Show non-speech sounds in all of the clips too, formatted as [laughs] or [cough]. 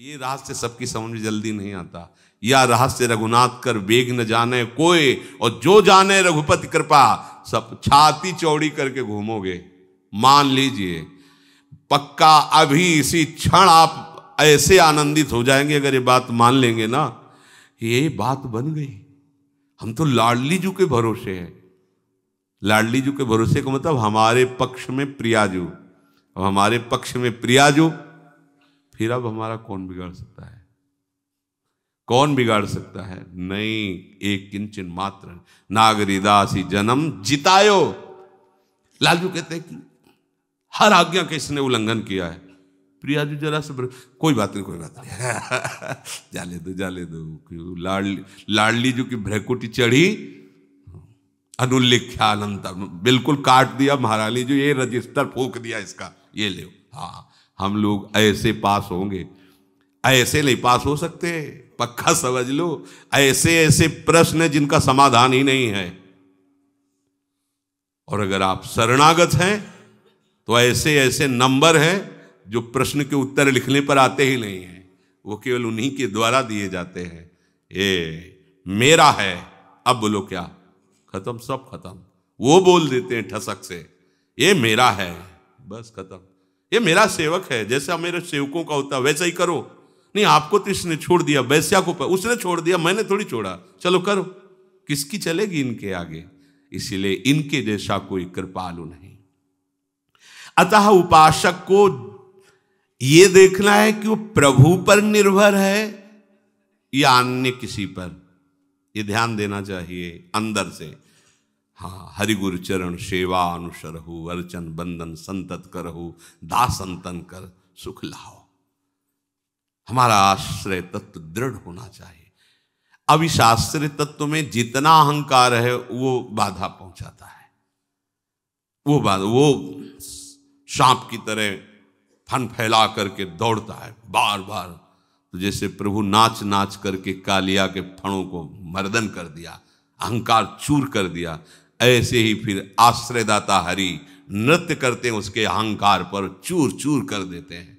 ये रहस्य सबकी समझ में जल्दी नहीं आता या रहस्य रघुनाथ कर वेग न जाने कोई और जो जाने रघुपति कृपा सब छाती चौड़ी करके घूमोगे मान लीजिए पक्का अभी इसी क्षण आप ऐसे आनंदित हो जाएंगे अगर ये बात मान लेंगे ना ये बात बन गई हम तो लाडली जू के भरोसे हैं लाडली जू के भरोसे का मतलब हमारे पक्ष में प्रियाजू अब हमारे पक्ष में प्रियाजू फिर अब हमारा कौन बिगाड़ सकता है कौन बिगाड़ सकता है नहीं एक किंचन मात्र नागरी नागरीदासी जन्म जितायो लालजू कहते हैं कि हर आज्ञा के इसने उल्लंघन किया है प्रिया जी जरा सब कोई बात नहीं कोई बात नहीं [laughs] जाले दो जाले दो लाडली लाडली जो की भ्रैकुटी चढ़ी अनुल्लेख्यानंद बिल्कुल काट दिया महारानी जो ये रजिस्टर फूक दिया इसका ये ले हाँ हम लोग ऐसे पास होंगे ऐसे नहीं पास हो सकते पक्का समझ लो ऐसे ऐसे प्रश्न जिनका समाधान ही नहीं है और अगर आप शरणागत हैं तो ऐसे ऐसे नंबर हैं जो प्रश्न के उत्तर लिखने पर आते ही नहीं हैं वो केवल उन्हीं के द्वारा दिए जाते हैं ये मेरा है अब बोलो क्या खत्म सब खत्म वो बोल देते हैं ठसक से ये मेरा है बस खत्म ये मेरा सेवक है जैसा मेरे सेवकों का होता वैसा ही करो नहीं आपको तो इसने छोड़ दिया वैश्या को उसने छोड़ दिया मैंने थोड़ी छोड़ा चलो करो किसकी चलेगी इनके आगे इसीलिए इनके जैसा कोई कृपालु नहीं अतः उपासक को ये देखना है कि वो प्रभु पर निर्भर है या अन्य किसी पर ये ध्यान देना चाहिए अंदर से हाँ हरिगुर चरण सेवा अनुसरहु अर्चन बंदन संतत करहु दासंतन कर सुख लाओ हमारा आश्रय तत्व दृढ़ होना चाहिए अब इस आश्रय तत्व में जितना अहंकार है वो बाधा पहुंचाता है वो बाधा वो सांप की तरह फन फैला करके दौड़ता है बार बार तो जैसे प्रभु नाच नाच करके कालिया के फणों को मर्दन कर दिया अहंकार चूर कर दिया ऐसे ही फिर आश्रयदाता हरि नृत्य करते हैं उसके अहंकार पर चूर चूर कर देते हैं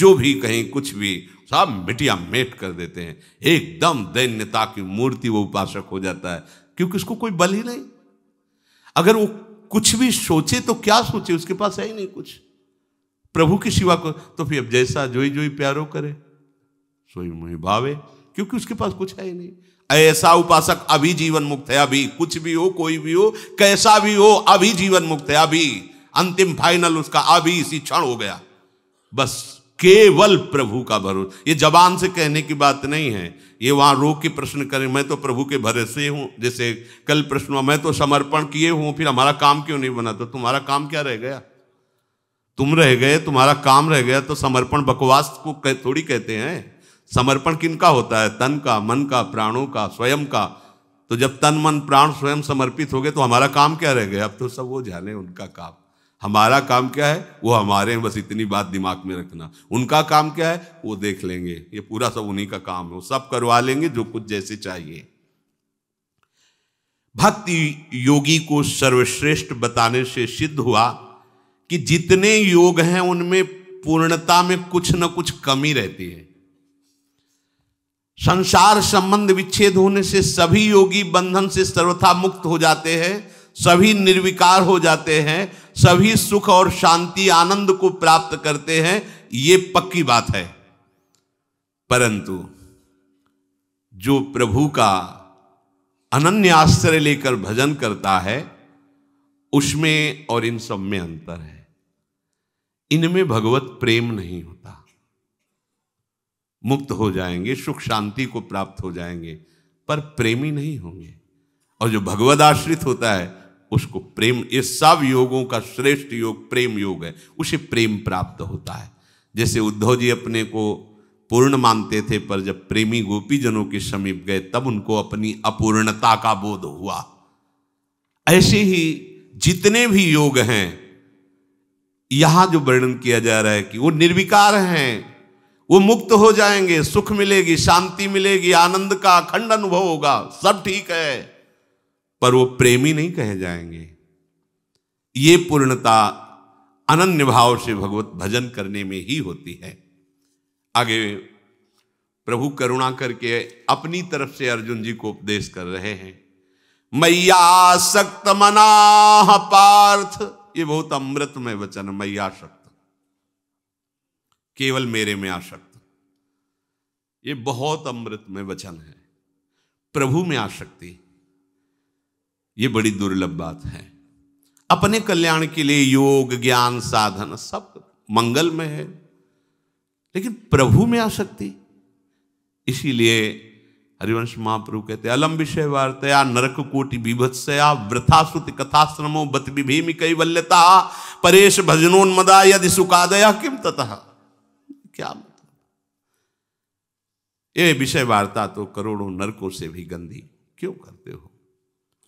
जो भी कहीं कुछ भी सब मिटिया मेट कर देते हैं एकदम दैन्यता की मूर्ति वो उपासक हो जाता है क्योंकि उसको कोई बल ही नहीं अगर वो कुछ भी सोचे तो क्या सोचे उसके पास है ही नहीं कुछ प्रभु की शिवा को तो फिर अब जैसा जोई जोई प्यारो करे सोई मुहि भावे क्योंकि उसके पास कुछ है ही नहीं ऐसा उपासक अभी जीवन मुक्त है अभी कुछ भी हो कोई भी हो कैसा भी हो अभी जीवन मुक्त है अभी अंतिम फाइनल उसका अभी इसी क्षण हो गया बस केवल प्रभु का भरोसा ये जबान से कहने की बात नहीं है ये वहां रो के प्रश्न करें मैं तो प्रभु के भरोसे हूं जैसे कल प्रश्न हुआ मैं तो समर्पण किए हूं फिर हमारा काम क्यों नहीं बना तो तुम्हारा काम क्या रह गया तुम रह गए तुम्हारा काम रह गया तो समर्पण बकवास को कह, थोड़ी कहते हैं समर्पण किनका होता है तन का मन का प्राणों का स्वयं का तो जब तन मन प्राण स्वयं समर्पित हो गए तो हमारा काम क्या रह गया अब तो सब वो जाने उनका काम हमारा काम क्या है वो हमारे हैं बस इतनी बात दिमाग में रखना उनका काम क्या है वो देख लेंगे ये पूरा सब उन्हीं का काम है वो सब करवा लेंगे जो कुछ जैसे चाहिए भक्ति योगी को सर्वश्रेष्ठ बताने से सिद्ध हुआ कि जितने योग हैं उनमें पूर्णता में कुछ न कुछ कमी रहती है संसार संबंध विच्छेद होने से सभी योगी बंधन से सर्वथा मुक्त हो जाते हैं सभी निर्विकार हो जाते हैं सभी सुख और शांति आनंद को प्राप्त करते हैं ये पक्की बात है परंतु जो प्रभु का अनन्य आश्रय लेकर भजन करता है उसमें और इन सब में अंतर है इनमें भगवत प्रेम नहीं होता मुक्त हो जाएंगे सुख शांति को प्राप्त हो जाएंगे पर प्रेमी नहीं होंगे और जो भगवद आश्रित होता है उसको प्रेम ये सब योगों का श्रेष्ठ योग प्रेम योग है उसे प्रेम प्राप्त होता है जैसे उद्धव जी अपने को पूर्ण मानते थे पर जब प्रेमी गोपी जनों के समीप गए तब उनको अपनी अपूर्णता का बोध हुआ ऐसे ही जितने भी योग हैं यहां जो वर्णन किया जा रहा है कि वो निर्विकार हैं वो मुक्त हो जाएंगे सुख मिलेगी शांति मिलेगी आनंद का अखंड अनुभव होगा सब ठीक है पर वो प्रेमी नहीं कहे जाएंगे ये पूर्णता अनन्य भाव से भगवत भजन करने में ही होती है आगे प्रभु करुणा करके अपनी तरफ से अर्जुन जी को उपदेश कर रहे हैं मैया सक्त मना पार्थ ये बहुत अमृतमय वचन मैया शक्त केवल मेरे में आशक्त ये बहुत अमृत में वचन है प्रभु में आशक्ति ये बड़ी दुर्लभ बात है अपने कल्याण के लिए योग ज्ञान साधन सब मंगल में है लेकिन प्रभु में आशक्ति इसीलिए हरिवंश महाप्रभु कहते अलम विषय वार्तया नरक कोटि विभत्सया वृथा सुत कथाश्रमो बत कई वल्यता परेश भजनोन्मदा यदि सुखादया किम तथा क्या मतलब ये विषय वार्ता तो करोड़ों नरकों से भी गंदी क्यों करते हो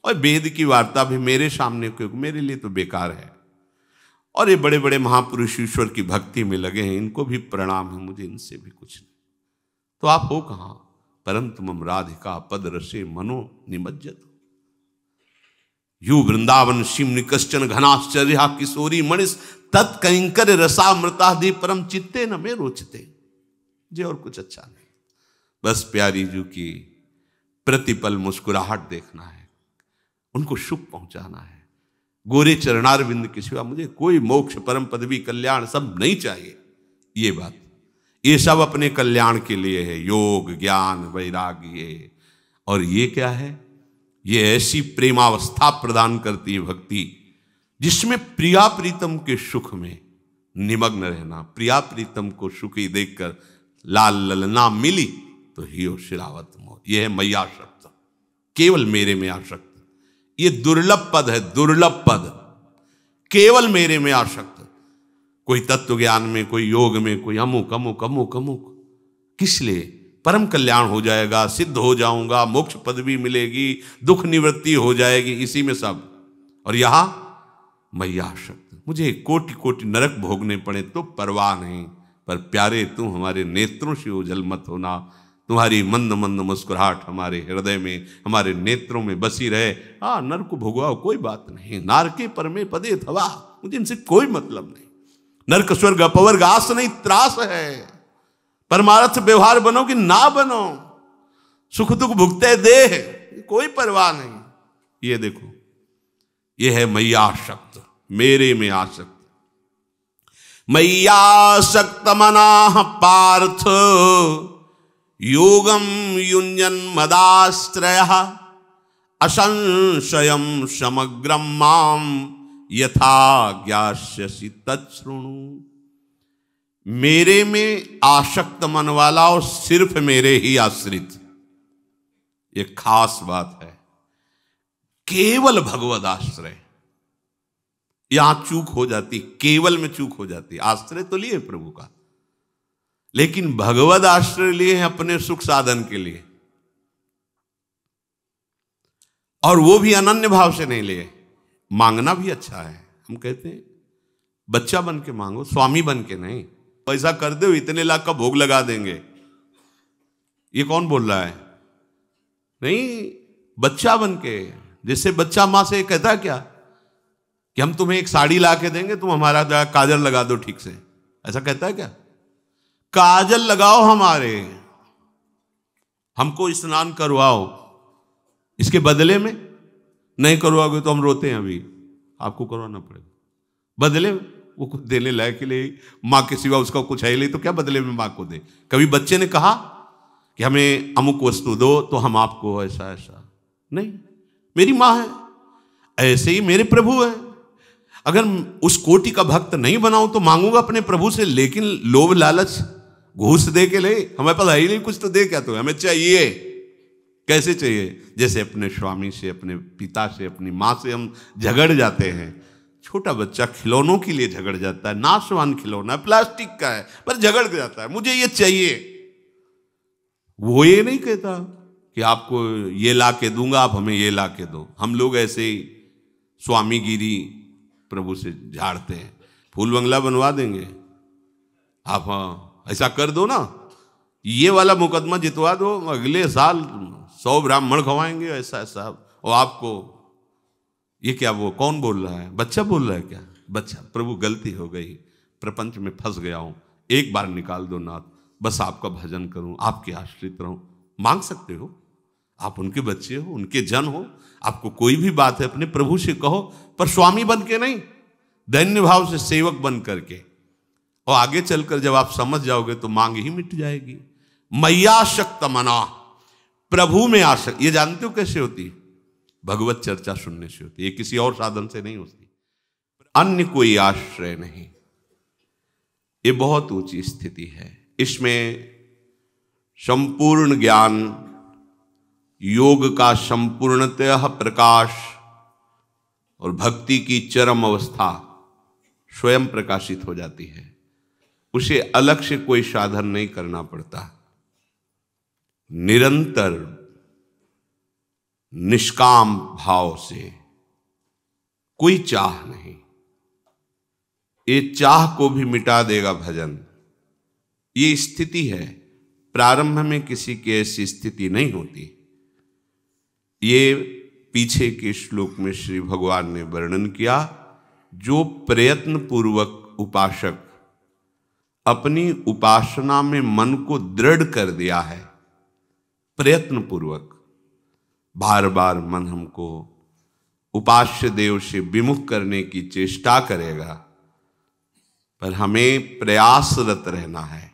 और वेद की वार्ता भी मेरे सामने क्योंकि मेरे लिए तो बेकार है और ये बड़े बड़े महापुरुष ईश्वर की भक्ति में लगे हैं इनको भी प्रणाम है मुझे इनसे भी कुछ नहीं तो आप हो कहा परम तुम राधिका पद रसे मनो निमज्जत यू वृंदावन शिम निकश्चन घनाश्चर्या किशोरी मणिष तत्कंकर रसामृतादि परम चित्ते न मे रोचते जे और कुछ अच्छा नहीं बस प्यारी जू की प्रतिपल मुस्कुराहट देखना है उनको सुख पहुंचाना है गोरे चरणारविंद के सिवा मुझे कोई मोक्ष परम पदवी कल्याण सब नहीं चाहिए ये बात ये सब अपने कल्याण के लिए है योग ज्ञान वैराग्य और ये क्या है ये ऐसी प्रेमावस्था प्रदान करती है भक्ति जिसमें प्रिया प्रीतम के सुख में निमग्न रहना प्रिया प्रीतम को सुखी देखकर लाल ललना मिली तो हो शिरावत मोह यह है मैया शब्द केवल मेरे में आशक्त ये दुर्लभ पद है दुर्लभ पद केवल मेरे में आशक्त कोई तत्व ज्ञान में कोई योग में कोई अमुक अमुक अमुक अमुक किस लिए परम कल्याण हो जाएगा सिद्ध हो जाऊंगा मोक्ष पदवी मिलेगी दुख निवृत्ति हो जाएगी इसी में सब और यहां मैया शक्ति मुझे कोटि कोटि नरक भोगने पड़े तो परवाह नहीं पर प्यारे तुम हमारे नेत्रों से उजल मत होना तुम्हारी मंद मंद मुस्कुराहट हमारे हृदय में हमारे नेत्रों में बसी रहे आ नर को भोगवाओ कोई बात नहीं नारके पर में पदे थवा मुझे इनसे कोई मतलब नहीं नरक स्वर्ग अपवर्ग आस नहीं त्रास है परमार्थ व्यवहार बनो कि ना बनो सुख दुख भुगते देह कोई परवाह नहीं ये देखो ये है मयाशक्त मेरे में आसक्त मय्यासक्त मना पार्थ योगम युंजन मदाश्रय असंशयम समग्रम माम यथा ज्ञास्यसि तत्णु मेरे में आसक्त मन वाला और सिर्फ मेरे ही आश्रित ये खास बात केवल भगवद आश्रय यहां चूक हो जाती केवल में चूक हो जाती आश्रय तो लिए प्रभु का लेकिन भगवद आश्रय लिए हैं अपने सुख साधन के लिए और वो भी अनन्य भाव से नहीं लिए मांगना भी अच्छा है हम कहते हैं बच्चा बन के मांगो स्वामी बन के नहीं पैसा कर दो इतने लाख का भोग लगा देंगे ये कौन बोल रहा है नहीं बच्चा बन के जिससे बच्चा माँ से कहता क्या कि हम तुम्हें एक साड़ी ला के देंगे तुम हमारा काजल लगा दो ठीक से ऐसा कहता है क्या काजल लगाओ हमारे हमको स्नान करवाओ इसके बदले में नहीं करवाओगे तो हम रोते हैं अभी आपको करवाना पड़ेगा बदले में वो कुछ देने लायक के लिए माँ के सिवा उसका कुछ है ही नहीं तो क्या बदले में माँ को दे कभी बच्चे ने कहा कि हमें अमुक वस्तु दो तो हम आपको ऐसा ऐसा नहीं मेरी माँ है ऐसे ही मेरे प्रभु है अगर उस कोटि का भक्त नहीं बनाऊं तो मांगूंगा अपने प्रभु से लेकिन लोभ लालच घूस दे के ले हमारे पास है ही नहीं कुछ तो दे क्या तो हमें चाहिए कैसे चाहिए जैसे अपने स्वामी से अपने पिता से अपनी माँ से हम झगड़ जाते हैं छोटा बच्चा खिलौनों के लिए झगड़ जाता है नाशवान खिलौना है प्लास्टिक का है पर झगड़ जाता है मुझे ये चाहिए वो ये नहीं कहता कि आपको ये ला के दूंगा आप हमें ये ला के दो हम लोग ऐसे ही स्वामीगिरी प्रभु से झाड़ते हैं फूल बंगला बनवा देंगे आप हाँ ऐसा कर दो ना ये वाला मुकदमा जितवा दो अगले साल सौ ब्राह्मण खवाएंगे ऐसा ऐसा और आपको ये क्या वो कौन बोल रहा है बच्चा बोल रहा है क्या बच्चा प्रभु गलती हो गई प्रपंच में फंस गया हूँ एक बार निकाल दो नाथ बस आपका भजन करूँ आपके आश्रित रहूँ मांग सकते हो आप उनके बच्चे हो उनके जन हो आपको कोई भी बात है अपने प्रभु से कहो पर स्वामी बन के नहीं दैन्य भाव से सेवक बन करके और आगे चलकर जब आप समझ जाओगे तो मांग ही मिट जाएगी मैया शक्त मना प्रभु में आशक्त ये जानते हो कैसे होती है भगवत चर्चा सुनने से होती है किसी और साधन से नहीं होती अन्य कोई आश्रय नहीं ये बहुत ऊंची स्थिति है इसमें संपूर्ण ज्ञान योग का संपूर्णतः प्रकाश और भक्ति की चरम अवस्था स्वयं प्रकाशित हो जाती है उसे अलग से कोई साधन नहीं करना पड़ता निरंतर निष्काम भाव से कोई चाह नहीं ये चाह को भी मिटा देगा भजन ये स्थिति है प्रारंभ में किसी की ऐसी स्थिति नहीं होती ये पीछे के श्लोक में श्री भगवान ने वर्णन किया जो प्रयत्न पूर्वक उपासक अपनी उपासना में मन को दृढ़ कर दिया है प्रयत्न पूर्वक बार बार मन हमको उपास्य देव से विमुख करने की चेष्टा करेगा पर हमें प्रयासरत रहना है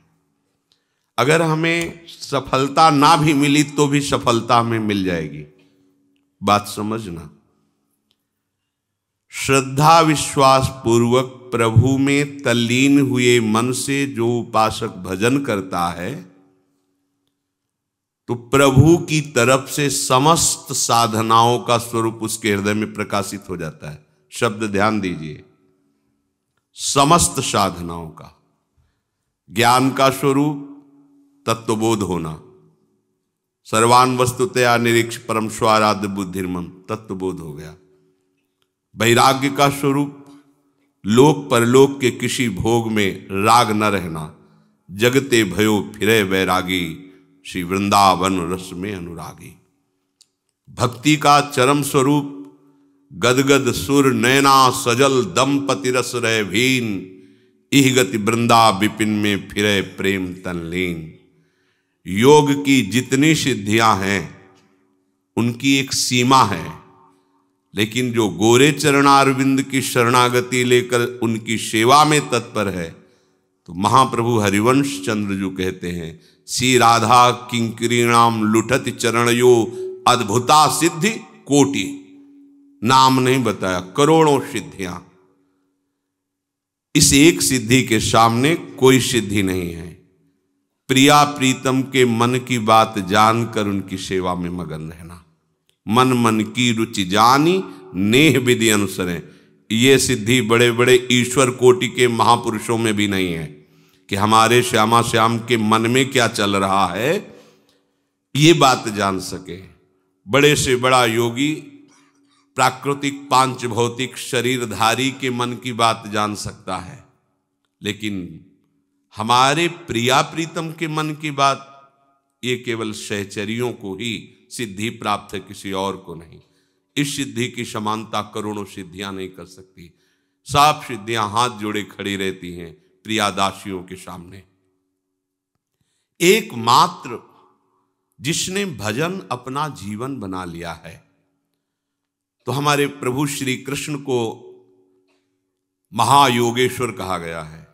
अगर हमें सफलता ना भी मिली तो भी सफलता हमें मिल जाएगी बात समझना श्रद्धा विश्वास पूर्वक प्रभु में तल्लीन हुए मन से जो उपासक भजन करता है तो प्रभु की तरफ से समस्त साधनाओं का स्वरूप उसके हृदय में प्रकाशित हो जाता है शब्द ध्यान दीजिए समस्त साधनाओं का ज्ञान का स्वरूप तत्वबोध होना सर्वान वस्तुतया निरीक्ष परम स्वाराध बुद्धिर्मम तत्वबोध हो गया वैराग्य का स्वरूप लोक परलोक के किसी भोग में राग न रहना जगते भयो फिरे वैरागी श्री वृंदावन रस में अनुरागी भक्ति का चरम स्वरूप गदगद सुर नैना सजल दंपति रस रहे भीन इह गति वृंदा विपिन में फिरे प्रेम तनलीन योग की जितनी सिद्धियां हैं उनकी एक सीमा है लेकिन जो गोरे चरणारविंद की शरणागति लेकर उनकी सेवा में तत्पर है तो महाप्रभु हरिवंश चंद्र जो कहते हैं सी राधा किंकरीणाम लुठत चरणयो अद्भुता सिद्धि कोटि नाम नहीं बताया करोड़ों सिद्धियां इस एक सिद्धि के सामने कोई सिद्धि नहीं है प्रिया प्रीतम के मन की बात जानकर उनकी सेवा में मगन रहना मन मन की रुचि जानी नेह विधि अनुसरें ये सिद्धि बड़े बड़े ईश्वर कोटि के महापुरुषों में भी नहीं है कि हमारे श्यामा श्याम के मन में क्या चल रहा है ये बात जान सके बड़े से बड़ा योगी प्राकृतिक पांच भौतिक शरीरधारी के मन की बात जान सकता है लेकिन हमारे प्रिया प्रीतम के मन की बात ये केवल सहचरियों को ही सिद्धि प्राप्त है किसी और को नहीं इस सिद्धि की समानता करोड़ों सिद्धियां नहीं कर सकती साफ सिद्धियां हाथ जोड़े खड़ी रहती हैं प्रियादासियों के सामने एकमात्र जिसने भजन अपना जीवन बना लिया है तो हमारे प्रभु श्री कृष्ण को महायोगेश्वर कहा गया है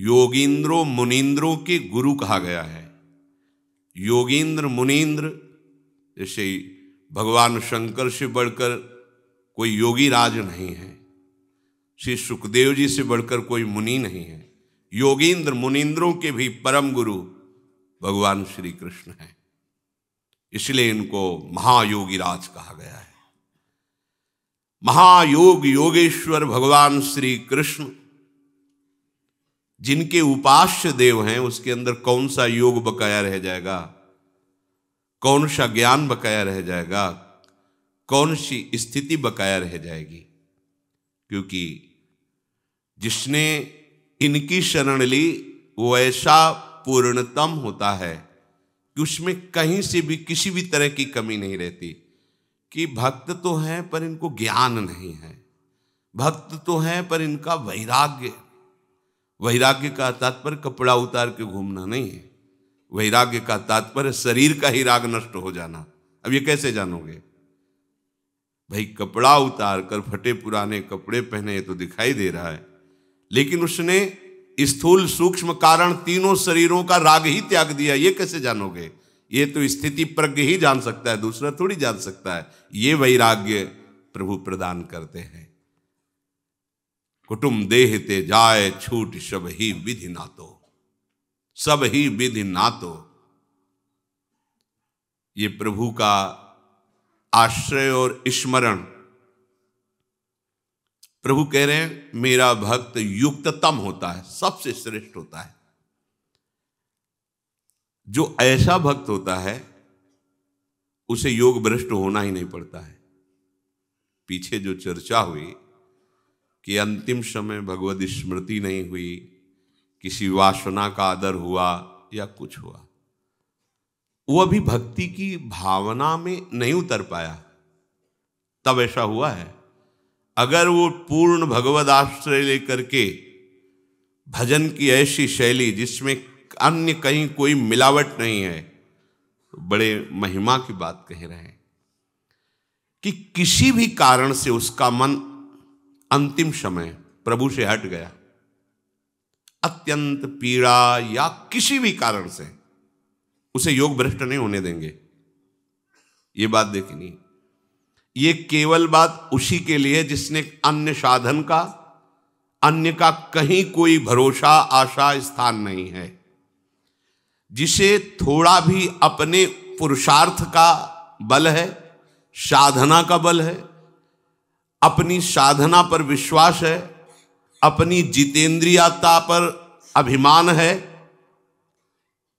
योगिंद्रो मुनीन्द्रों के गुरु कहा गया है योगेंद्र मुनीन्द्र जैसे भगवान शंकर से बढ़कर कोई योगी राज नहीं है श्री सुखदेव जी से बढ़कर कोई मुनि नहीं है योगेंद्र मुनीन्द्रों के भी परम गुरु भगवान श्री कृष्ण हैं इसलिए इनको महायोगी राज कहा गया है महायोग योगेश्वर भगवान श्री कृष्ण जिनके उपास्य देव हैं उसके अंदर कौन सा योग बकाया रह जाएगा कौन सा ज्ञान बकाया रह जाएगा कौन सी स्थिति बकाया रह जाएगी क्योंकि जिसने इनकी शरण ली वो ऐसा पूर्णतम होता है कि उसमें कहीं से भी किसी भी तरह की कमी नहीं रहती कि भक्त तो हैं पर इनको ज्ञान नहीं है भक्त तो हैं पर इनका वैराग्य वैराग्य का तात्पर्य कपड़ा उतार के घूमना नहीं है वैराग्य का तात्पर्य शरीर का ही राग नष्ट हो जाना अब ये कैसे जानोगे भाई कपड़ा उतार कर फटे पुराने कपड़े पहने तो दिखाई दे रहा है लेकिन उसने स्थूल सूक्ष्म कारण तीनों शरीरों का राग ही त्याग दिया ये कैसे जानोगे ये तो स्थिति प्रज्ञ ही जान सकता है दूसरा थोड़ी जान सकता है ये वैराग्य प्रभु प्रदान करते हैं कुटुम देहते जाए छूट सब ही विधि नातो सब ही विधि नातो ये प्रभु का आश्रय और स्मरण प्रभु कह रहे हैं मेरा भक्त युक्ततम होता है सबसे श्रेष्ठ होता है जो ऐसा भक्त होता है उसे योग भ्रष्ट होना ही नहीं पड़ता है पीछे जो चर्चा हुई कि अंतिम समय भगवत स्मृति नहीं हुई किसी वासना का आदर हुआ या कुछ हुआ वो अभी भक्ति की भावना में नहीं उतर पाया तब ऐसा हुआ है अगर वो पूर्ण भगवद आश्रय लेकर के भजन की ऐसी शैली जिसमें अन्य कहीं कोई मिलावट नहीं है तो बड़े महिमा की बात कह रहे हैं कि किसी भी कारण से उसका मन अंतिम समय प्रभु से हट गया अत्यंत पीड़ा या किसी भी कारण से उसे योग भ्रष्ट नहीं होने देंगे ये बात देखनी ये केवल बात उसी के लिए जिसने अन्य साधन का अन्य का कहीं कोई भरोसा आशा स्थान नहीं है जिसे थोड़ा भी अपने पुरुषार्थ का बल है साधना का बल है अपनी साधना पर विश्वास है अपनी जितेंद्रियता पर अभिमान है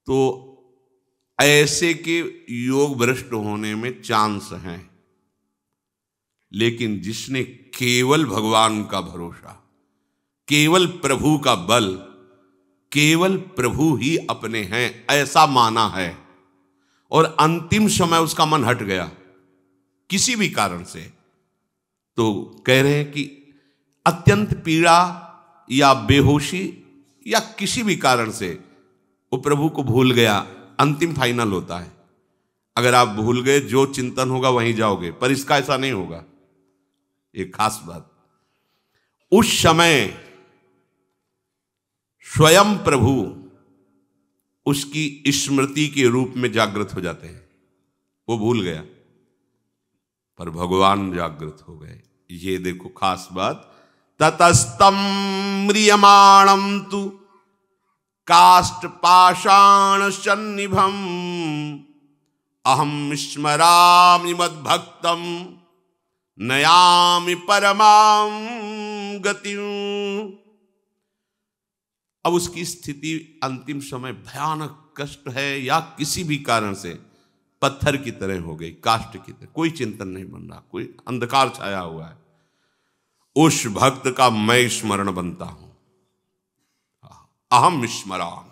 तो ऐसे के योग भ्रष्ट होने में चांस हैं लेकिन जिसने केवल भगवान का भरोसा केवल प्रभु का बल केवल प्रभु ही अपने हैं ऐसा माना है और अंतिम समय उसका मन हट गया किसी भी कारण से तो कह रहे हैं कि अत्यंत पीड़ा या बेहोशी या किसी भी कारण से वो प्रभु को भूल गया अंतिम फाइनल होता है अगर आप भूल गए जो चिंतन होगा वहीं जाओगे पर इसका ऐसा नहीं होगा एक खास बात उस समय स्वयं प्रभु उसकी स्मृति के रूप में जागृत हो जाते हैं वो भूल गया पर भगवान जागृत हो गए ये देखो खास बात ततस्तम म्रियमाणम तु काष्ट पाषाण सन्निभम अहम स्मरामि भक्तम नयामि परमाम गति अब उसकी स्थिति अंतिम समय भयानक कष्ट है या किसी भी कारण से पत्थर की तरह हो गई काष्ट की तरह कोई चिंतन नहीं बन रहा कोई अंधकार छाया हुआ है उस भक्त का मैं स्मरण बनता हूं अहम स्मरण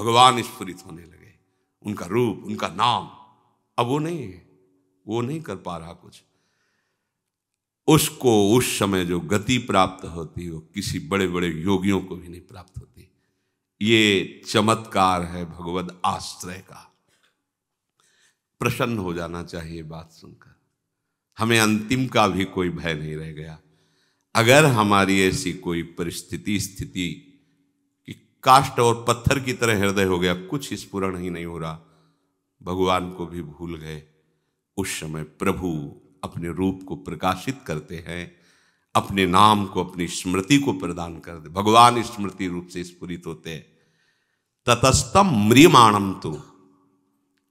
भगवान स्फुरित होने लगे उनका रूप उनका नाम अब वो नहीं है वो नहीं कर पा रहा कुछ उसको उस समय जो गति प्राप्त होती वो किसी बड़े बड़े योगियों को भी नहीं प्राप्त होती ये चमत्कार है भगवत आश्रय का प्रसन्न हो जाना चाहिए बात सुनकर हमें अंतिम का भी कोई भय नहीं रह गया अगर हमारी ऐसी कोई परिस्थिति स्थिति कि काष्ट और पत्थर की तरह हृदय हो गया कुछ स्फुरन ही नहीं हो रहा भगवान को भी भूल गए उस समय प्रभु अपने रूप को प्रकाशित करते हैं अपने नाम को अपनी स्मृति को प्रदान कर दे भगवान स्मृति रूप से स्फुरित होते हैं ततस्तम मृमाणम तू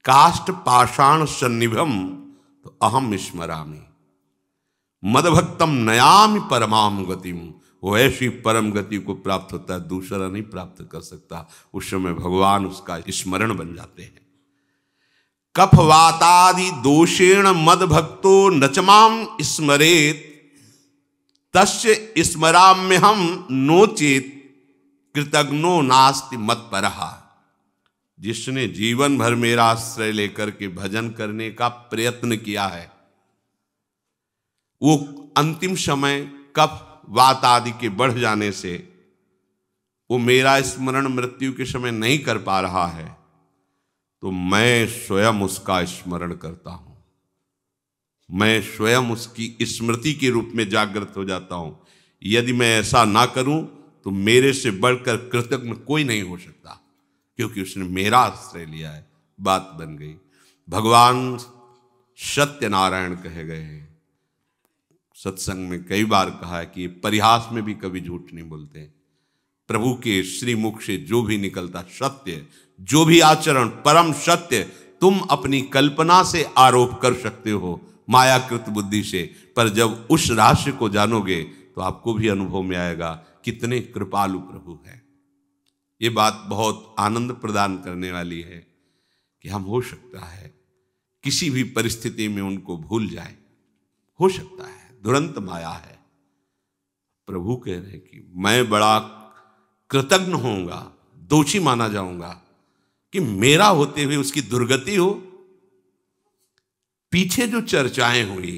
काष्ट पाषाण सन्निभम तो अहम स्मरामी मदभक्तम नयाम परमाम गतिम वो ऐसी परम गति को प्राप्त होता है दूसरा नहीं प्राप्त कर सकता उस समय भगवान उसका स्मरण बन जाते हैं कफवातादि दोषेण मद भक्तो नचमाम स्मरेत तस्य स्मराम्य हम नोचेत कृतघ्नो नास्ति मत परहा जिसने जीवन भर मेरा आश्रय लेकर के भजन करने का प्रयत्न किया है वो अंतिम समय कफ वात आदि के बढ़ जाने से वो मेरा स्मरण मृत्यु के समय नहीं कर पा रहा है तो मैं स्वयं उसका स्मरण करता हूं मैं स्वयं उसकी स्मृति के रूप में जागृत हो जाता हूं यदि मैं ऐसा ना करूं तो मेरे से बढ़कर कृतज्ञ कोई नहीं हो सकता क्योंकि उसने मेरा आश्रय लिया है बात बन गई भगवान सत्यनारायण कहे गए हैं सत्संग में कई बार कहा है कि परिहास में भी कभी झूठ नहीं बोलते प्रभु के श्रीमुख से जो भी निकलता सत्य जो भी आचरण परम सत्य तुम अपनी कल्पना से आरोप कर सकते हो मायाकृत बुद्धि से पर जब उस राशि को जानोगे तो आपको भी अनुभव में आएगा कितने कृपालु प्रभु हैं ये बात बहुत आनंद प्रदान करने वाली है कि हम हो सकता है किसी भी परिस्थिति में उनको भूल जाए हो सकता है दुरंत माया है प्रभु कह रहे हैं कि मैं बड़ा कृतज्ञ होऊंगा दोषी माना जाऊंगा कि मेरा होते हुए उसकी दुर्गति हो पीछे जो चर्चाएं हुई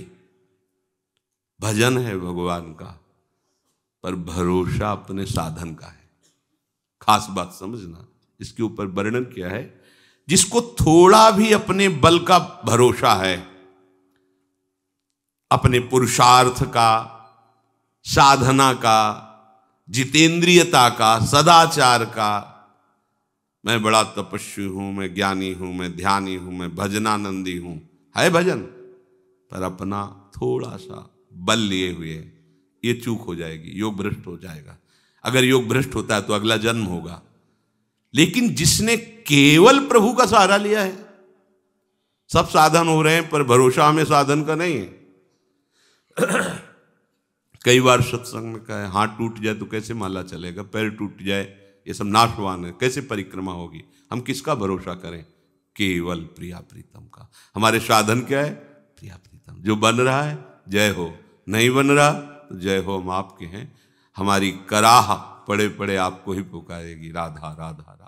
भजन है भगवान का पर भरोसा अपने साधन का है खास बात समझना इसके ऊपर वर्णन क्या है जिसको थोड़ा भी अपने बल का भरोसा है अपने पुरुषार्थ का साधना का जितेंद्रियता का सदाचार का मैं बड़ा तपस्वी हूं मैं ज्ञानी हूं मैं ध्यानी हूं मैं भजनानंदी हूं है भजन पर अपना थोड़ा सा बल लिए हुए ये चूक हो जाएगी योग भ्रष्ट हो जाएगा अगर योग भ्रष्ट होता है तो अगला जन्म होगा लेकिन जिसने केवल प्रभु का सहारा लिया है सब साधन हो रहे हैं पर भरोसा हमें साधन का नहीं है [clears throat] कई बार सत्संग में कहा हाथ टूट जाए तो कैसे माला चलेगा पैर टूट जाए ये सब नाशवान है कैसे परिक्रमा होगी हम किसका भरोसा करें केवल प्रिया प्रीतम का हमारे साधन क्या है प्रिया प्रीतम जो बन रहा है जय हो नहीं बन रहा तो जय हो हम आपके हैं हमारी कराह पड़े पड़े आपको ही पुकारेगी राधा राधा